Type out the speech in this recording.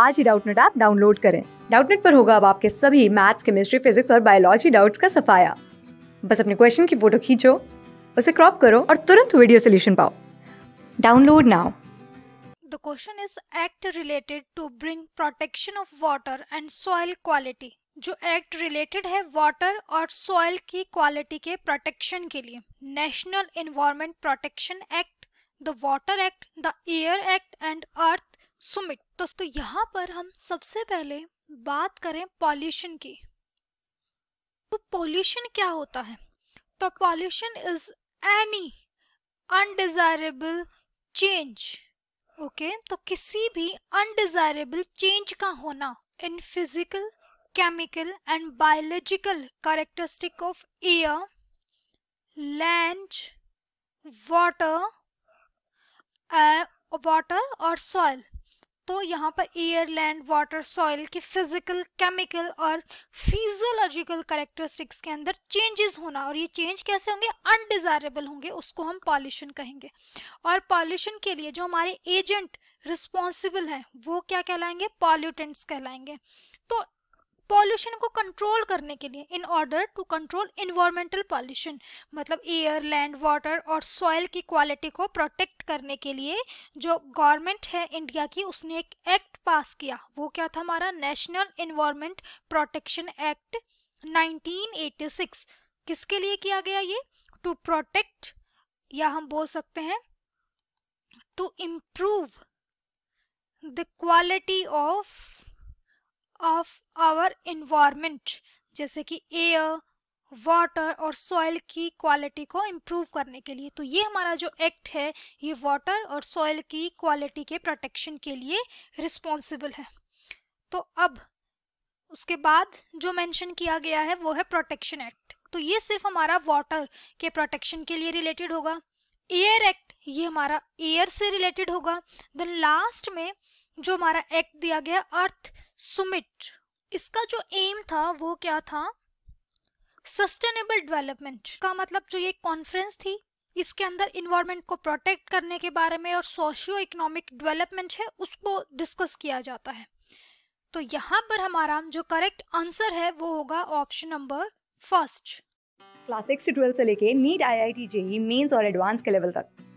आज ही Doubtnut app download करें डाउटनेट पर होगा अब आपके सभी मैथ्स केमिस्ट्री फिजिक्स और बायोलॉजी डाउट्स का सफाया बस अपने क्वेश्चन की फोटो खींचो उसे क्रॉप करो और तुरंत वीडियो सोल्यूशन पाओ download now The question is act related to bring protection of water and soil quality. जो एक्ट रिलेटेड है वाटर और सॉइल की क्वालिटी के प्रोटेक्शन के लिए national environment protection act the water act the air act and Earth Summit दोस्तों यहाँ पर हम सबसे पहले बात करें पॉल्यूशन की तो पॉल्यूशन क्या होता है तो pollution is any undesirable change okay तो किसी भी अनडिजायरेबल चेंज का होना in physical chemical and biological characteristic of air land water water और सॉइल तो यहाँ पर एयर लैंड वाटर सॉइल के फिजिकल केमिकल और फिजोलॉजिकल करेक्टरिस्टिक्स के अंदर चेंजेस होना और ये चेंज कैसे होंगे अनडिजायरेबल होंगे उसको हम पॉल्यूशन कहेंगे और पॉल्यूशन के लिए जो हमारे एजेंट रिस्पॉन्सिबल हैं वो क्या कहलाएंगे पॉल्यूटेंट्स कहलाएंगे तो पॉल्यूशन को कंट्रोल करने के लिए in order to control environmental pollution मतलब एयर लैंड वाटर और सॉयल की क्वालिटी को प्रोटेक्ट करने के लिए जो गवर्नमेंट है इंडिया की उसने एक एक्ट पास किया वो क्या था हमारा नेशनल इन्वायरमेंट प्रोटेक्शन एक्ट 1986 किसके लिए किया गया ये टू प्रोटेक्ट या हम बोल सकते हैं to improve the quality of of our environment जैसे कि एयर वाटर और सॉइल की क्वालिटी को इम्प्रूव करने के लिए तो ये हमारा जो एक्ट है ये वाटर और सॉइल की क्वालिटी के प्रोटेक्शन के लिए रिस्पॉन्सिबल है तो अब उसके बाद जो मेंशन किया गया है वो है प्रोटेक्शन एक्ट तो ये सिर्फ हमारा वाटर के प्रोटेक्शन के लिए रिलेटेड होगा एयर एक्ट ये हमारा एयर से रिलेटेड होगा देन लास्ट में जो हमारा एक्ट दिया गया अर्थ सुमिट इसका जो एम था वो क्या था सस्टेनेबल डेवलपमेंट का मतलब जो ये कॉन्फ्रेंस थी इसके अंदर इन्वायरमेंट को प्रोटेक्ट करने के बारे में और सोशियो इकोनॉमिक डेवलपमेंट है उसको डिस्कस किया जाता है तो यहाँ पर हमारा जो करेक्ट आंसर है वो होगा option number first class six से लेके NEET I I T JEE Mains और एडवांस के लेवल तक